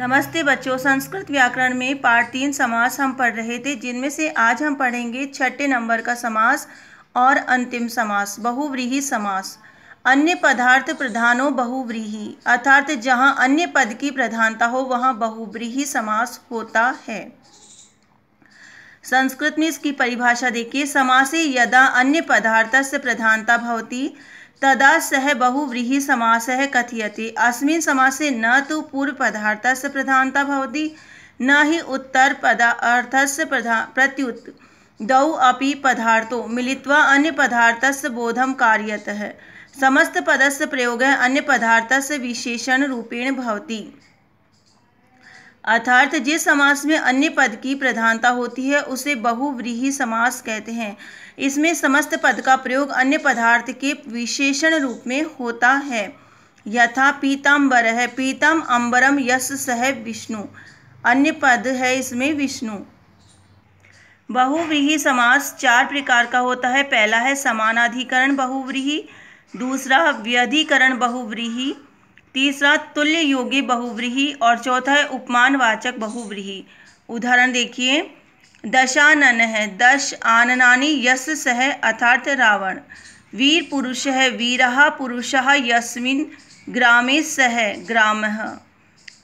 नमस्ते बच्चों संस्कृत व्याकरण में पाठ तीन समास हम पढ़ रहे थे जिनमें से आज हम पढ़ेंगे छठे नंबर का समास और अंतिम समास बहुव्रीही समास अन्य पदार्थ प्रधानो बहुव्रीही अर्थात जहाँ अन्य पद की प्रधानता हो वहाँ बहुव्रीही समास होता है संस्कृत में इसकी परिभाषा देखिए समासे यदा अन्य पदार्थ से प्रधानता भवती तदा सह समास कथयति अस्मिन् समासे न तु पूर्वपदार्थस्य प्रधानता भवति न हि उत्तरपदार्थस्य प्रधा प्रत्युत द्वौ अपि पदार्थो मिलित्वा अन्यपदार्थस्य बोधं कार्यतः समस्तपदस्य प्रयोगः अन्यपदार्थस्य विशेषणरूपेण भवति अर्थात जिस समास में अन्य पद की प्रधानता होती है उसे बहुव्रीही समास कहते हैं इसमें समस्त पद का प्रयोग अन्य पदार्थ के विशेषण रूप में होता है यथा पीताम्बर है पीतम अम्बरम यश सह विष्णु अन्य पद है इसमें विष्णु बहुव्रीही समास चार प्रकार का होता है पहला है समानाधिकरण बहुव्रीही दूसरा व्यधिकरण बहुव्रीही तीसरा तुल्य योगी बहुव्रीही और चौथा है उपमानवाचक बहुव्रीही उदाहरण देखिए दशानन है दश आननानी यश सह अर्थात रावण वीर पुरुष है वीर पुरुष यस्मिन ग्रामे सह ग्राम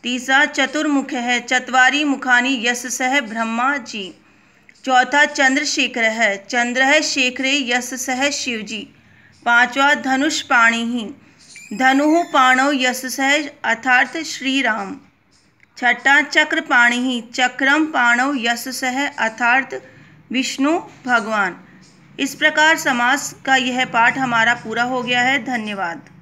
तीसरा चतुर्मुख है चतवारी मुखानी यश सह ब्रह्मा जी चौथा चंद्रशेखर है चंद्र है शेखरे यश सह शिव जी पांचवा धनुष पाणी ही धनु पाणो यशस अर्थात श्री राम छठा चक्र पाणी चक्रम पाणो यशस अर्थात विष्णु भगवान इस प्रकार समास का यह पाठ हमारा पूरा हो गया है धन्यवाद